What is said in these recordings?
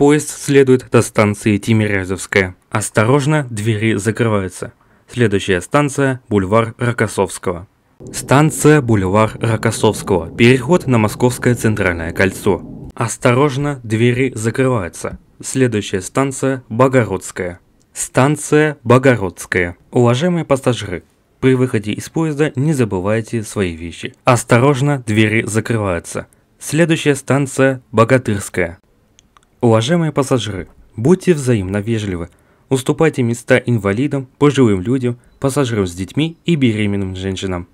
Поезд следует до станции Тимирязевская. Осторожно, двери закрываются. Следующая станция – бульвар Рокоссовского. Станция Бульвар Рокоссовского. Переход на Московское центральное кольцо. Осторожно, двери закрываются. Следующая станция – Богородская. Станция Богородская. Уважаемые пассажиры, при выходе из поезда не забывайте свои вещи. Осторожно, двери закрываются. Следующая станция Богатырская. Уважаемые пассажиры, будьте взаимно вежливы. Уступайте места инвалидам, пожилым людям, пассажирам с детьми и беременным женщинам.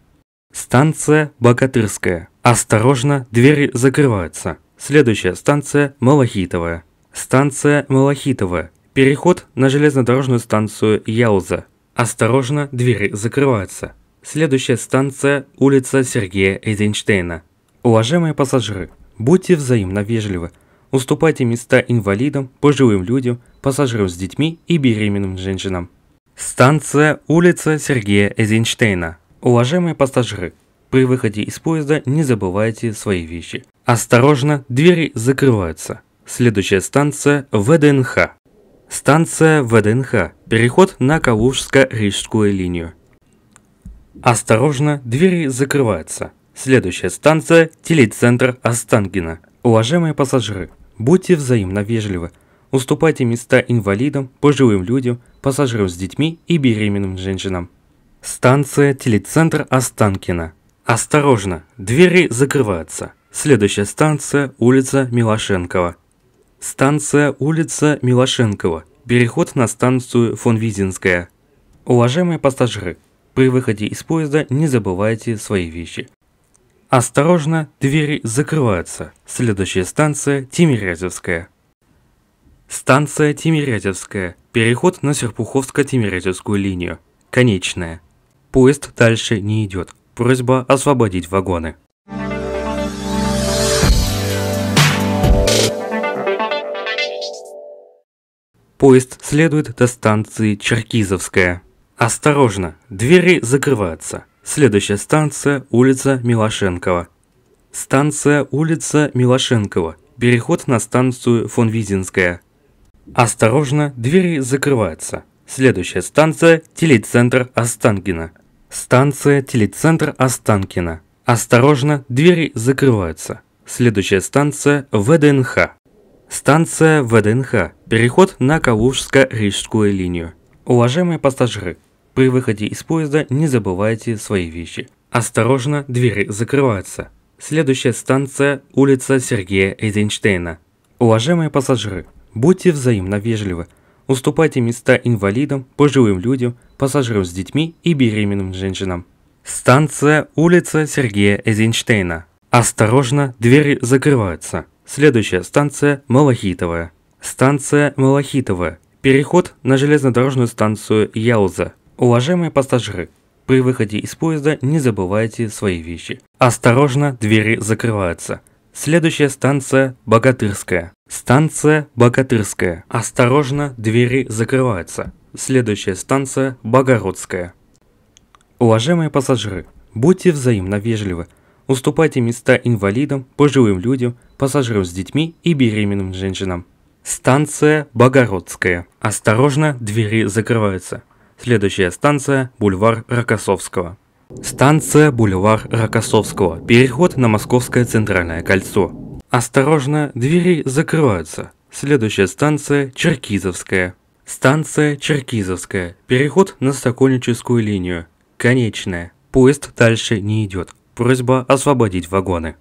Станция Богатырская. Осторожно, двери закрываются. Следующая станция Малахитовая. Станция Малахитовая. Переход на железнодорожную станцию Яуза. Осторожно, двери закрываются. Следующая станция – улица Сергея Эйзенштейна. Уважаемые пассажиры, будьте взаимно вежливы – уступайте места инвалидам, пожилым людям, пассажирам с детьми и беременным женщинам. Станция улица Сергея Эйзенштейна. Уважаемые пассажиры, при выходе из поезда не забывайте свои вещи. Осторожно, двери закрываются. Следующая станция – ВДНХ. Станция ВДНХ. Переход на Калужско-Рижскую линию. Осторожно, двери закрываются. Следующая станция – телецентр Останкино. Уважаемые пассажиры, будьте взаимно вежливы. Уступайте места инвалидам, пожилым людям, пассажирам с детьми и беременным женщинам. Станция телецентр Останкина. Осторожно, двери закрываются. Следующая станция – улица Милошенкова. Станция улица Милошенкова. Переход на станцию Фонвизинская. Уважаемые пассажиры, при выходе из поезда не забывайте свои вещи. Осторожно, двери закрываются. Следующая станция Тимирязевская. Станция Тимирязевская. Переход на Серпуховско-Тимирязевскую линию. Конечная. Поезд дальше не идет. Просьба освободить вагоны. Поезд следует до станции Черкизовская. Осторожно, двери закрываются. Следующая станция – улица Милошенкова. Станция улица Милошенкова. Переход на станцию фон Визинская. Осторожно, двери закрываются. Следующая станция – телецентр Останкина. Станция телецентр Останкина. Осторожно, двери закрываются. Следующая станция – ВДНХ. Станция ВДНХ. Переход на Калужско-Рижскую линию. Уважаемые пассажиры, при выходе из поезда не забывайте свои вещи. Осторожно, двери закрываются. Следующая станция – улица Сергея Эйзенштейна. Уважаемые пассажиры, будьте взаимно вежливы. Уступайте места инвалидам, пожилым людям, пассажирам с детьми и беременным женщинам. Станция улица Сергея Эйзенштейна. Осторожно, двери закрываются. Следующая станция – Малахитовая. Станция Малахитовая. Переход на железнодорожную станцию Яуза. Уважаемые пассажиры, при выходе из поезда не забывайте свои вещи. Осторожно, двери закрываются. Следующая станция Богатырская. Станция Богатырская. Осторожно, двери закрываются. Следующая станция Богородская. Уважаемые пассажиры, будьте взаимно вежливы. Уступайте места инвалидам, пожилым людям, пассажирам с детьми и беременным женщинам. Станция Богородская. Осторожно, двери закрываются. Следующая станция – бульвар Рокоссовского. Станция бульвар Рокоссовского. Переход на Московское центральное кольцо. Осторожно, двери закрываются. Следующая станция – Черкизовская. Станция Черкизовская. Переход на Сокольническую линию. Конечная. Поезд дальше не идет. Просьба освободить вагоны.